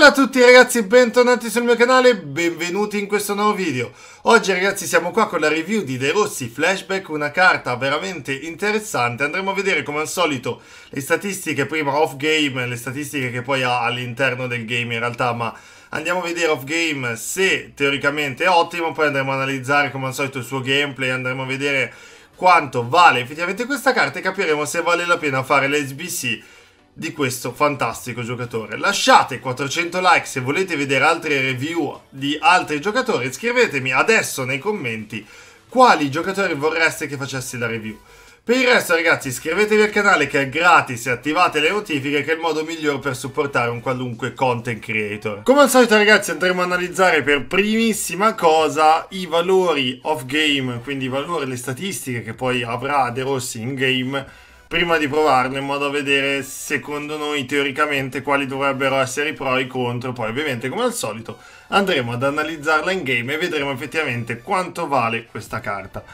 Ciao a tutti ragazzi, bentornati sul mio canale, benvenuti in questo nuovo video. Oggi ragazzi siamo qua con la review di De Rossi Flashback, una carta veramente interessante. Andremo a vedere come al solito le statistiche prima off game, le statistiche che poi ha all'interno del game in realtà, ma andiamo a vedere off game se teoricamente è ottimo, poi andremo a analizzare come al solito il suo gameplay, andremo a vedere quanto vale effettivamente questa carta e capiremo se vale la pena fare l'SBC di questo fantastico giocatore. Lasciate 400 like se volete vedere altre review di altri giocatori, scrivetemi adesso nei commenti quali giocatori vorreste che facessi la review. Per il resto ragazzi iscrivetevi al canale che è gratis e attivate le notifiche che è il modo migliore per supportare un qualunque content creator. Come al solito ragazzi andremo ad analizzare per primissima cosa i valori off game, quindi i valori, le statistiche che poi avrà De Rossi in game prima di provarlo in modo a vedere secondo noi teoricamente quali dovrebbero essere i pro e i contro. Poi ovviamente come al solito andremo ad analizzarla in game e vedremo effettivamente quanto vale questa carta.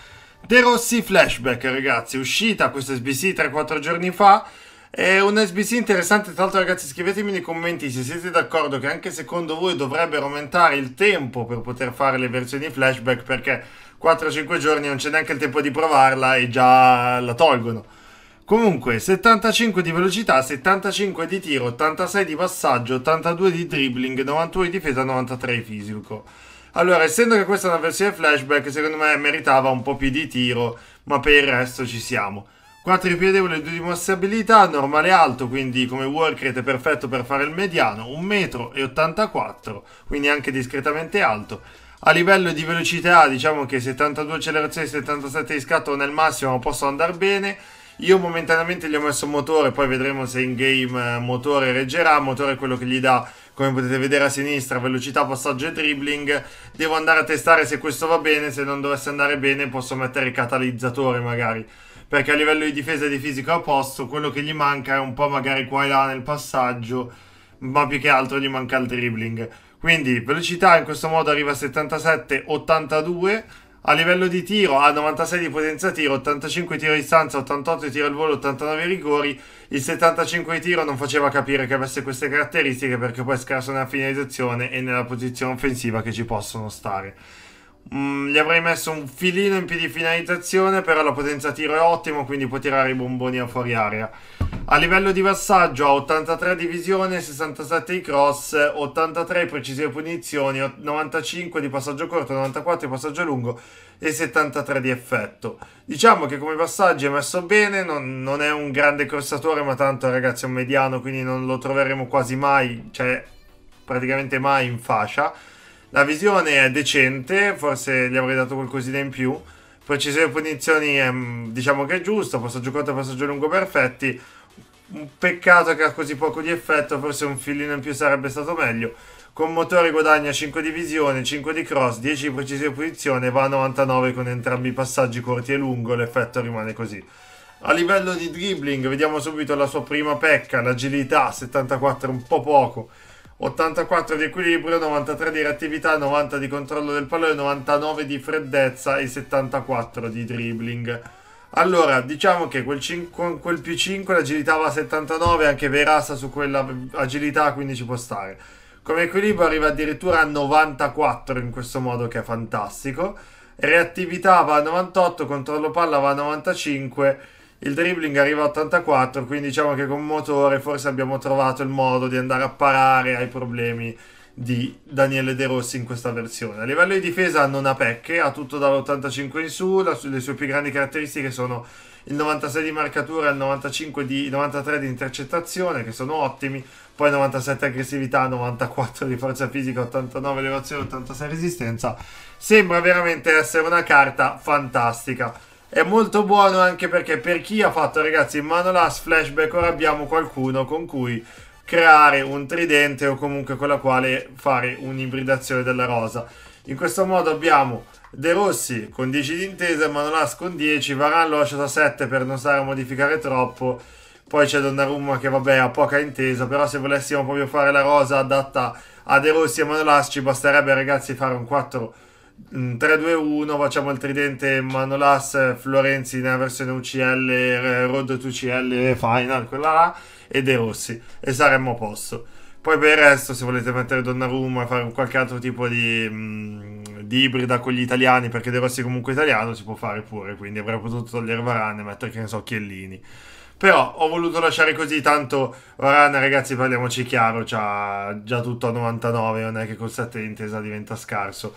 De Rossi Flashback ragazzi, uscita questo SBC 3-4 giorni fa. È un SBC interessante, tra l'altro ragazzi scrivetemi nei commenti se siete d'accordo che anche secondo voi dovrebbero aumentare il tempo per poter fare le versioni flashback perché 4-5 giorni non c'è neanche il tempo di provarla e già la tolgono. Comunque, 75 di velocità, 75 di tiro, 86 di passaggio, 82 di dribbling, 91 di difesa, 93 di fisico. Allora, essendo che questa è una versione flashback, secondo me meritava un po' più di tiro, ma per il resto ci siamo. 4 di piedevole e 2 di mossabilità, normale alto, quindi come work rate è perfetto per fare il mediano, 1,84 m, quindi anche discretamente alto. A livello di velocità diciamo che 72 accelerazioni e 77 di scatto nel massimo possono andare bene, io momentaneamente gli ho messo motore, poi vedremo se in game eh, motore reggerà. Motore è quello che gli dà, come potete vedere a sinistra, velocità, passaggio e dribbling. Devo andare a testare se questo va bene, se non dovesse andare bene posso mettere il catalizzatore magari. Perché a livello di difesa e di fisico a posto, quello che gli manca è un po' magari qua e là nel passaggio, ma più che altro gli manca il dribbling. Quindi velocità in questo modo arriva a 77, 82 a livello di tiro ha 96 di potenza tiro, 85 tiro a distanza, 88 di tiro al volo, 89 rigori. Il 75 di tiro non faceva capire che avesse queste caratteristiche perché poi è scarso nella finalizzazione e nella posizione offensiva che ci possono stare. Mm, gli avrei messo un filino in più di finalizzazione, però la potenza tiro è ottima, quindi può tirare i bomboni a fuori aria. A livello di passaggio ha 83 di visione, 67 di cross, 83 di precisione punizioni, 95 di passaggio corto, 94 di passaggio lungo e 73 di effetto. Diciamo che come passaggi è messo bene, non, non è un grande corsatore, ma tanto ragazzi è un mediano, quindi non lo troveremo quasi mai, cioè praticamente mai in fascia la visione è decente, forse gli avrei dato qualcosina in più. Precisione e punizioni, ehm, diciamo che è giusto. Passaggio corto e passaggio lungo perfetti. Un peccato che ha così poco di effetto, forse un fillino in più sarebbe stato meglio. Con motore guadagna 5 di visione, 5 di cross, 10 di precisione e punizione, va a 99 con entrambi i passaggi corti e lungo, l'effetto rimane così. A livello di dribbling, vediamo subito la sua prima pecca, l'agilità 74 un po' poco, 84 di equilibrio, 93 di reattività, 90 di controllo del pallone, 99 di freddezza e 74 di dribbling. Allora, diciamo che quel, 5, quel più 5 l'agilità va a 79, anche Verassa su quella agilità quindi ci può stare. Come equilibrio arriva addirittura a 94 in questo modo che è fantastico. Reattività va a 98, controllo palla va a 95 il dribbling arriva a 84, quindi diciamo che con motore forse abbiamo trovato il modo di andare a parare ai problemi di Daniele De Rossi in questa versione. A livello di difesa non ha pecche, ha tutto dall'85 in su, la, le sue più grandi caratteristiche sono il 96 di marcatura e il di, 93 di intercettazione, che sono ottimi, poi 97 aggressività, 94 di forza fisica, 89 elevazione, 86 resistenza. Sembra veramente essere una carta fantastica. È molto buono anche perché per chi ha fatto ragazzi in mano l'as flashback ora abbiamo qualcuno con cui creare un tridente o comunque con la quale fare un'ibridazione della rosa. In questo modo abbiamo De Rossi con 10 d'intesa, Manolas con 10, Varan lo lasciato a 7 per non stare a modificare troppo. Poi c'è Donnarumma che vabbè ha poca intesa, però se volessimo proprio fare la rosa adatta a De Rossi e Manolas ci basterebbe ragazzi fare un 4 3-2-1, mm, facciamo il tridente Manolas, Florenzi nella versione UCL, Road to UCL Final, quella là, e De Rossi, e saremmo a posto. Poi per il resto, se volete mettere Donnarumma e fare qualche altro tipo di, mh, mm, di, ibrida con gli italiani, perché De Rossi è comunque italiano, si può fare pure, quindi avrei potuto togliere Varane e mettere, che ne so, Chiellini. Però ho voluto lasciare così, tanto Varane, ragazzi, parliamoci chiaro, c'ha già tutto a 99, non è che col 7 di intesa diventa scarso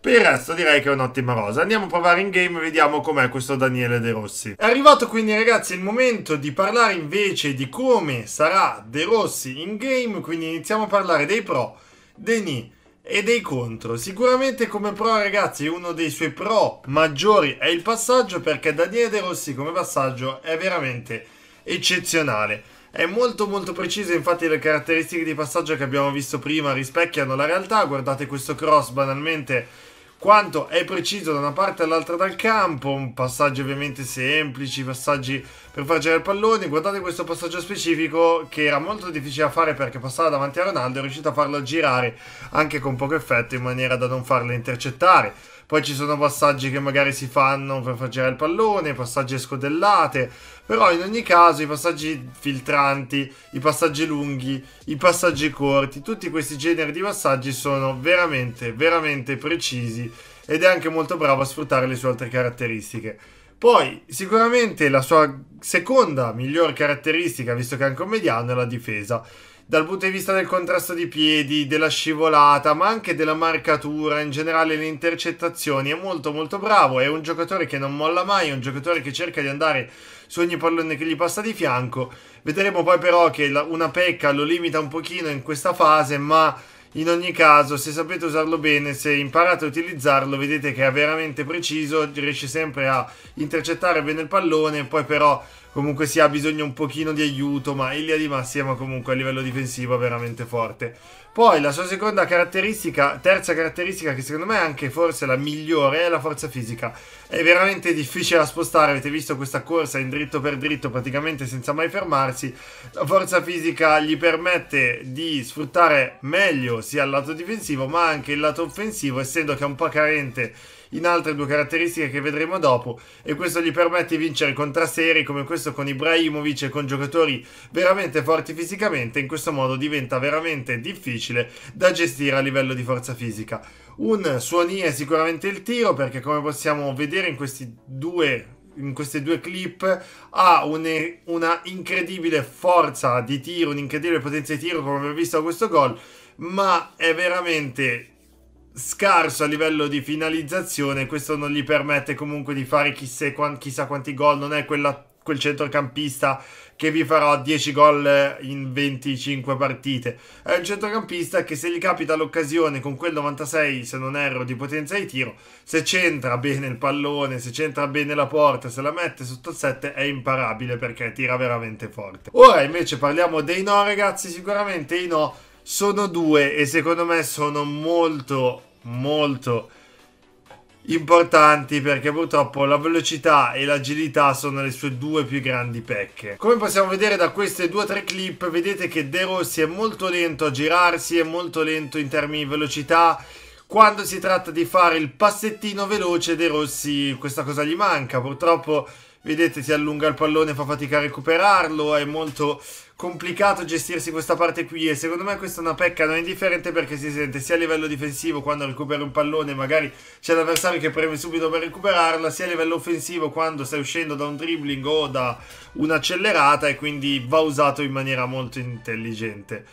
per il resto direi che è un'ottima rosa. Andiamo a provare in game e vediamo com'è questo Daniele De Rossi. È arrivato quindi ragazzi il momento di parlare invece di come sarà De Rossi in game, quindi iniziamo a parlare dei pro, dei ni e dei contro. Sicuramente come pro ragazzi uno dei suoi pro maggiori è il passaggio perché Daniele De Rossi come passaggio è veramente eccezionale. È molto molto preciso, infatti le caratteristiche di passaggio che abbiamo visto prima rispecchiano la realtà, guardate questo cross banalmente quanto è preciso da una parte all'altra dal campo, un passaggio ovviamente semplici, passaggi per far girare il pallone, guardate questo passaggio specifico che era molto difficile da fare perché passava davanti a Ronaldo, è riuscito a farlo girare anche con poco effetto in maniera da non farlo intercettare poi ci sono passaggi che magari si fanno per far girare il pallone, passaggi a scodellate, però in ogni caso i passaggi filtranti, i passaggi lunghi, i passaggi corti, tutti questi generi di passaggi sono veramente, veramente precisi ed è anche molto bravo a sfruttare le sue altre caratteristiche. Poi, sicuramente la sua seconda miglior caratteristica, visto che è anche un mediano, è la difesa dal punto di vista del contrasto di piedi, della scivolata, ma anche della marcatura, in generale le intercettazioni, è molto molto bravo, è un giocatore che non molla mai, è un giocatore che cerca di andare su ogni pallone che gli passa di fianco. Vedremo poi però che la, una pecca lo limita un pochino in questa fase, ma in ogni caso se sapete usarlo bene, se imparate a utilizzarlo, vedete che è veramente preciso, riesce sempre a intercettare bene il pallone, poi però comunque si ha bisogno un pochino di aiuto, ma in linea di massima comunque a livello difensivo è veramente forte. Poi la sua seconda caratteristica, terza caratteristica che secondo me è anche forse la migliore è la forza fisica. È veramente difficile da spostare, avete visto questa corsa in dritto per dritto praticamente senza mai fermarsi. La forza fisica gli permette di sfruttare meglio sia il lato difensivo ma anche il lato offensivo essendo che è un po' carente in altre due caratteristiche che vedremo dopo e questo gli permette di vincere contrasseri come questo questo con Ibrahimovic e con giocatori veramente forti fisicamente, in questo modo diventa veramente difficile da gestire a livello di forza fisica. Un suonì è sicuramente il tiro, perché come possiamo vedere in questi due in queste due clip ha un, una incredibile forza di tiro, un'incredibile potenza di tiro come abbiamo visto a questo gol, ma è veramente scarso a livello di finalizzazione, questo non gli permette comunque di fare chissà, quanti, quanti gol, non è quella quel centrocampista che vi farà 10 gol in 25 partite. È un centrocampista che se gli capita l'occasione con quel 96, se non erro, di potenza di tiro, se c'entra bene il pallone, se c'entra bene la porta, se la mette sotto il 7 è imparabile perché tira veramente forte. Ora invece parliamo dei no ragazzi, sicuramente i no sono due e secondo me sono molto molto importanti perché purtroppo la velocità e l'agilità sono le sue due più grandi pecche. Come possiamo vedere da queste due o tre clip vedete che De Rossi è molto lento a girarsi, è molto lento in termini di velocità quando si tratta di fare il passettino veloce De Rossi questa cosa gli manca purtroppo vedete si allunga il pallone fa fatica a recuperarlo è molto complicato gestirsi questa parte qui e secondo me questa è una pecca non è indifferente perché si sente sia a livello difensivo quando recuperi un pallone magari c'è l'avversario che preme subito per recuperarla sia a livello offensivo quando stai uscendo da un dribbling o da un'accelerata e quindi va usato in maniera molto intelligente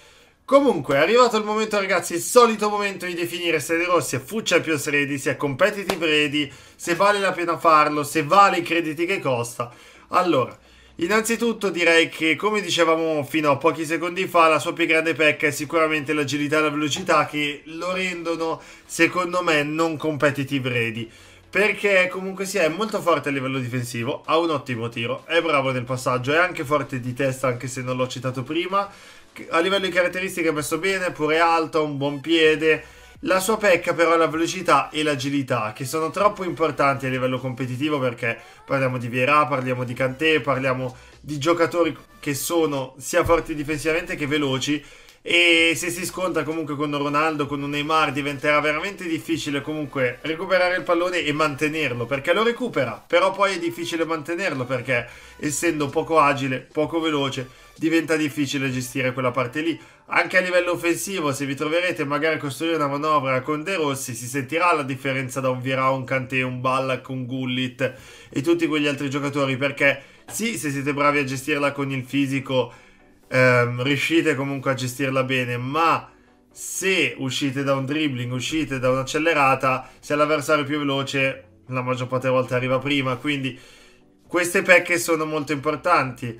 Comunque, è arrivato il momento ragazzi, il solito momento di definire se De Rossi è Food Champions Ready, se è Competitive Ready, se vale la pena farlo, se vale i crediti che costa. Allora, Innanzitutto direi che, come dicevamo fino a pochi secondi fa, la sua più grande pecca è sicuramente l'agilità e la velocità che lo rendono, secondo me, non competitive ready. Perché comunque sia è molto forte a livello difensivo, ha un ottimo tiro, è bravo nel passaggio, è anche forte di testa anche se non l'ho citato prima. A livello di caratteristiche è messo bene, pure alto, ha un buon piede, la sua pecca però è la velocità e l'agilità, che sono troppo importanti a livello competitivo perché parliamo di Vieira, parliamo di Kanté, parliamo di giocatori che sono sia forti difensivamente che veloci e se si scontra comunque con Ronaldo, con un Neymar, diventerà veramente difficile comunque recuperare il pallone e mantenerlo, perché lo recupera, però poi è difficile mantenerlo perché essendo poco agile, poco veloce, diventa difficile gestire quella parte lì. Anche a livello offensivo, se vi troverete magari a costruire una manovra con De Rossi, si sentirà la differenza da un Virà, un Kanté, un Ballack, un Gullit e tutti quegli altri giocatori, perché sì, se siete bravi a gestirla con il fisico ehm, riuscite comunque a gestirla bene, ma se uscite da un dribbling, uscite da un'accelerata, se l'avversario è più veloce, la maggior parte delle volte arriva prima, quindi queste pecche sono molto importanti.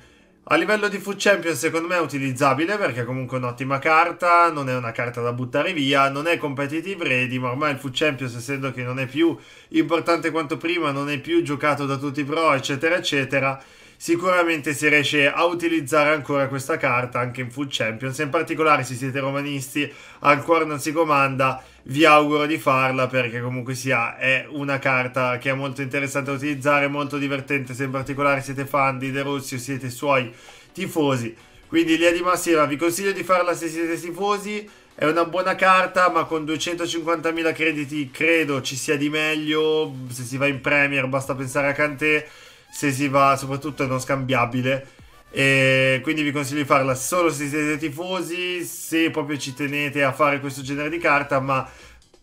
A livello di Food Champion secondo me è utilizzabile perché comunque è un'ottima carta, non è una carta da buttare via, non è competitive ready, ma ormai il Food Champion essendo che non è più importante quanto prima, non è più giocato da tutti i pro, eccetera, eccetera, Sicuramente si riesce a utilizzare ancora questa carta anche in full champions. In particolare, se siete romanisti, al cuore non si comanda. Vi auguro di farla perché comunque sia è una carta che è molto interessante da utilizzare, molto divertente. Se in particolare siete fan di De Rossi o siete suoi tifosi. Quindi linea di massima vi consiglio di farla se siete tifosi. È una buona carta, ma con 250.000 crediti credo ci sia di meglio. Se si va in Premier basta pensare a Kanté se si va, soprattutto è non scambiabile. E quindi vi consiglio di farla solo se siete tifosi, se proprio ci tenete a fare questo genere di carta, ma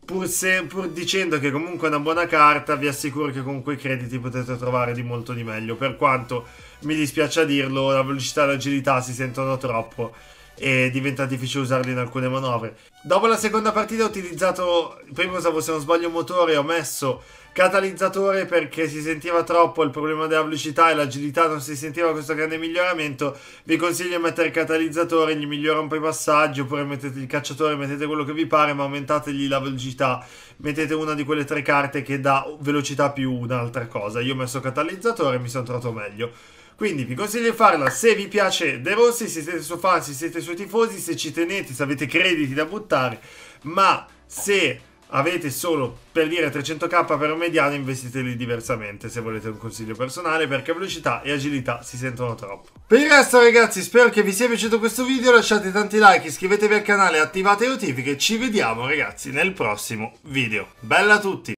pur, se, pur dicendo che comunque è una buona carta, vi assicuro che con quei crediti potete trovare di molto di meglio, per quanto mi dispiace dirlo, la velocità e l'agilità si sentono troppo e diventa difficile usarli in alcune manovre. Dopo la seconda partita ho utilizzato, prima usavo se non sbaglio motore, ho messo catalizzatore perché si sentiva troppo il problema della velocità e l'agilità, non si sentiva questo grande miglioramento. Vi consiglio di mettere catalizzatore, gli migliora un po' i passaggi, oppure mettete il cacciatore, mettete quello che vi pare, ma aumentategli la velocità. Mettete una di quelle tre carte che dà velocità più un'altra cosa. Io ho messo catalizzatore e mi sono trovato meglio. Quindi vi consiglio di farla se vi piace De Rossi, se siete suoi fan, se siete suoi tifosi, se ci tenete, se avete crediti da buttare, ma se avete solo per dire 300k per un mediano investiteli diversamente se volete un consiglio personale perché velocità e agilità si sentono troppo per il resto ragazzi spero che vi sia piaciuto questo video lasciate tanti like iscrivetevi al canale attivate le notifiche ci vediamo ragazzi nel prossimo video bella a tutti